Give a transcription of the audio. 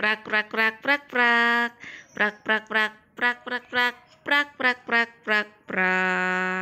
prak prak prak prak prak prak prak prak prak prak prak prak prak prak prak prak